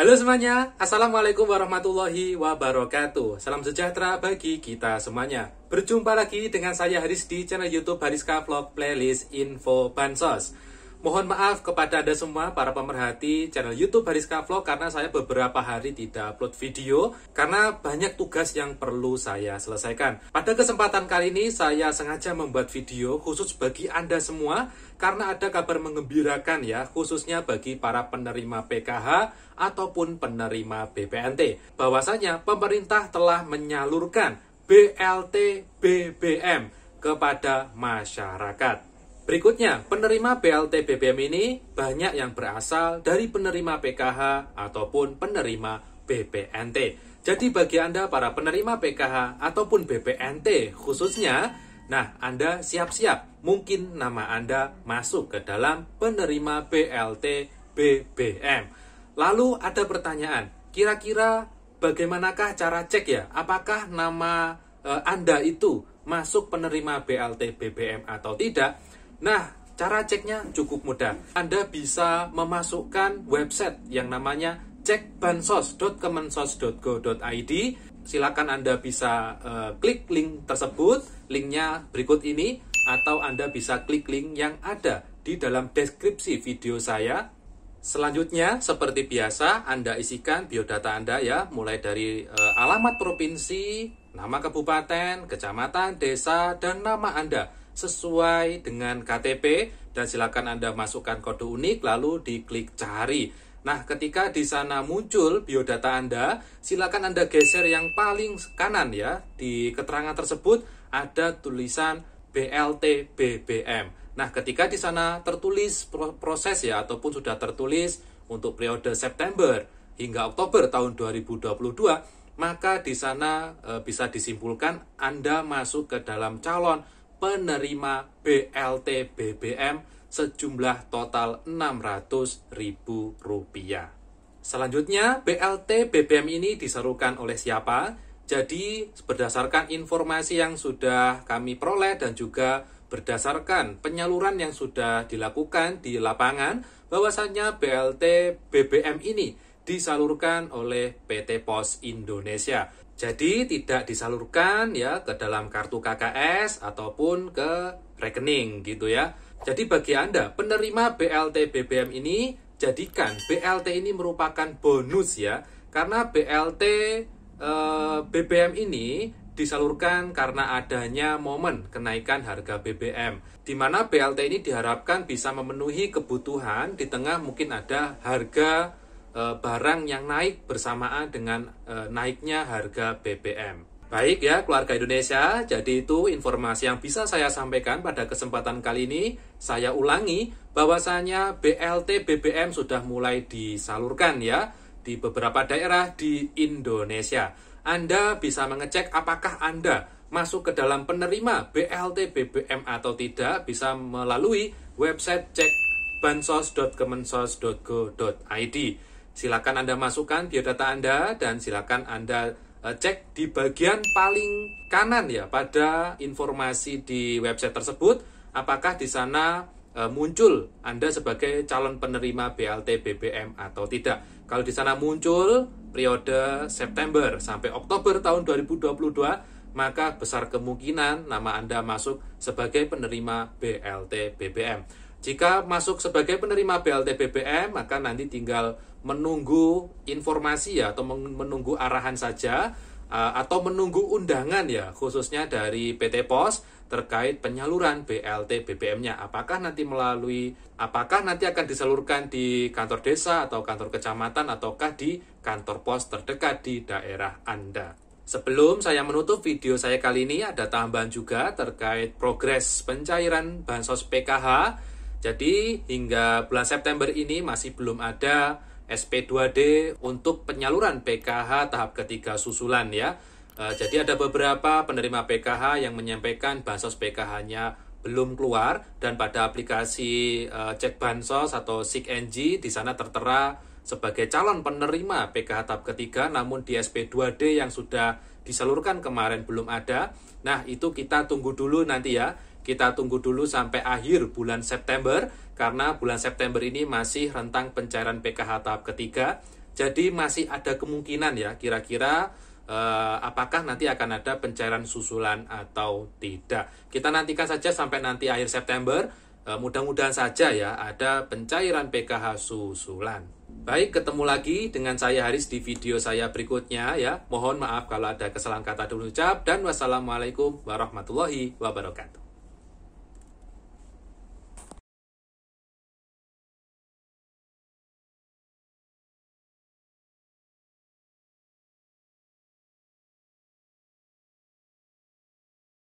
Halo semuanya, Assalamualaikum warahmatullahi wabarakatuh Salam sejahtera bagi kita semuanya Berjumpa lagi dengan saya Haris di channel Youtube Hariska Vlog Playlist Info Bansos Mohon maaf kepada Anda semua para pemerhati channel YouTube Hariska Vlog karena saya beberapa hari tidak upload video karena banyak tugas yang perlu saya selesaikan. Pada kesempatan kali ini saya sengaja membuat video khusus bagi Anda semua karena ada kabar mengembirakan ya khususnya bagi para penerima PKH ataupun penerima BPNT. Bahwasanya pemerintah telah menyalurkan BLT BBM kepada masyarakat. Berikutnya, penerima BLT BBM ini banyak yang berasal dari penerima PKH ataupun penerima BPNT. Jadi bagi Anda para penerima PKH ataupun BPNT khususnya, nah Anda siap-siap mungkin nama Anda masuk ke dalam penerima BLT BBM. Lalu ada pertanyaan, kira-kira bagaimanakah cara cek ya? Apakah nama eh, Anda itu masuk penerima BLT BBM atau tidak? Nah, cara ceknya cukup mudah. Anda bisa memasukkan website yang namanya cekbansos.kemensos.go.id. Silakan Anda bisa uh, klik link tersebut, linknya berikut ini, atau Anda bisa klik link yang ada di dalam deskripsi video saya. Selanjutnya, seperti biasa, Anda isikan biodata Anda ya, mulai dari uh, alamat provinsi, nama kabupaten, kecamatan, desa, dan nama Anda sesuai dengan KTP dan silakan Anda masukkan kode unik lalu diklik cari. Nah, ketika di sana muncul biodata Anda, silakan Anda geser yang paling kanan ya. Di keterangan tersebut ada tulisan BLT BBM. Nah, ketika di sana tertulis proses ya ataupun sudah tertulis untuk periode September hingga Oktober tahun 2022, maka di sana e, bisa disimpulkan Anda masuk ke dalam calon penerima BLT BBM sejumlah total Rp600.000. Selanjutnya, BLT BBM ini diserukan oleh siapa? Jadi, berdasarkan informasi yang sudah kami peroleh dan juga berdasarkan penyaluran yang sudah dilakukan di lapangan, bahwasannya BLT BBM ini disalurkan oleh PT Pos Indonesia. Jadi tidak disalurkan ya ke dalam kartu KKS ataupun ke rekening gitu ya. Jadi bagi Anda penerima BLT BBM ini jadikan BLT ini merupakan bonus ya. Karena BLT eh, BBM ini disalurkan karena adanya momen kenaikan harga BBM, di mana BLT ini diharapkan bisa memenuhi kebutuhan di tengah mungkin ada harga Eh, barang yang naik bersamaan dengan eh, naiknya harga BBM. Baik ya keluarga Indonesia, jadi itu informasi yang bisa saya sampaikan pada kesempatan kali ini. Saya ulangi bahwasanya BLT BBM sudah mulai disalurkan ya di beberapa daerah di Indonesia. Anda bisa mengecek apakah Anda masuk ke dalam penerima BLT BBM atau tidak bisa melalui website cek bansos.kemensos.go.id. Silakan Anda masukkan biodata Anda dan silakan Anda eh, cek di bagian paling kanan ya pada informasi di website tersebut apakah di sana eh, muncul Anda sebagai calon penerima BLT BBM atau tidak. Kalau di sana muncul periode September sampai Oktober tahun 2022, maka besar kemungkinan nama Anda masuk sebagai penerima BLT BBM. Jika masuk sebagai penerima BLT BBM, maka nanti tinggal menunggu informasi ya atau menunggu arahan saja eh, atau menunggu undangan ya khususnya dari PT Pos terkait penyaluran BLT BBM-nya. Apakah nanti melalui apakah nanti akan disalurkan di kantor desa atau kantor kecamatan ataukah di kantor pos terdekat di daerah Anda. Sebelum saya menutup video saya kali ini, ada tambahan juga terkait progres pencairan bansos PKH jadi hingga bulan September ini masih belum ada SP2D untuk penyaluran PKH tahap ketiga susulan ya. E, jadi ada beberapa penerima PKH yang menyampaikan bansos PKH-nya belum keluar dan pada aplikasi e, cek bansos atau SIGNG di sana tertera sebagai calon penerima PKH tahap ketiga namun di SP2D yang sudah disalurkan kemarin belum ada. Nah, itu kita tunggu dulu nanti ya kita tunggu dulu sampai akhir bulan September karena bulan September ini masih rentang pencairan PKH tahap ketiga. Jadi masih ada kemungkinan ya kira-kira eh, apakah nanti akan ada pencairan susulan atau tidak. Kita nantikan saja sampai nanti akhir September. Eh, Mudah-mudahan saja ya ada pencairan PKH susulan. Baik, ketemu lagi dengan saya Haris di video saya berikutnya ya. Mohon maaf kalau ada kesalahan kata dan ucap dan wassalamualaikum warahmatullahi wabarakatuh.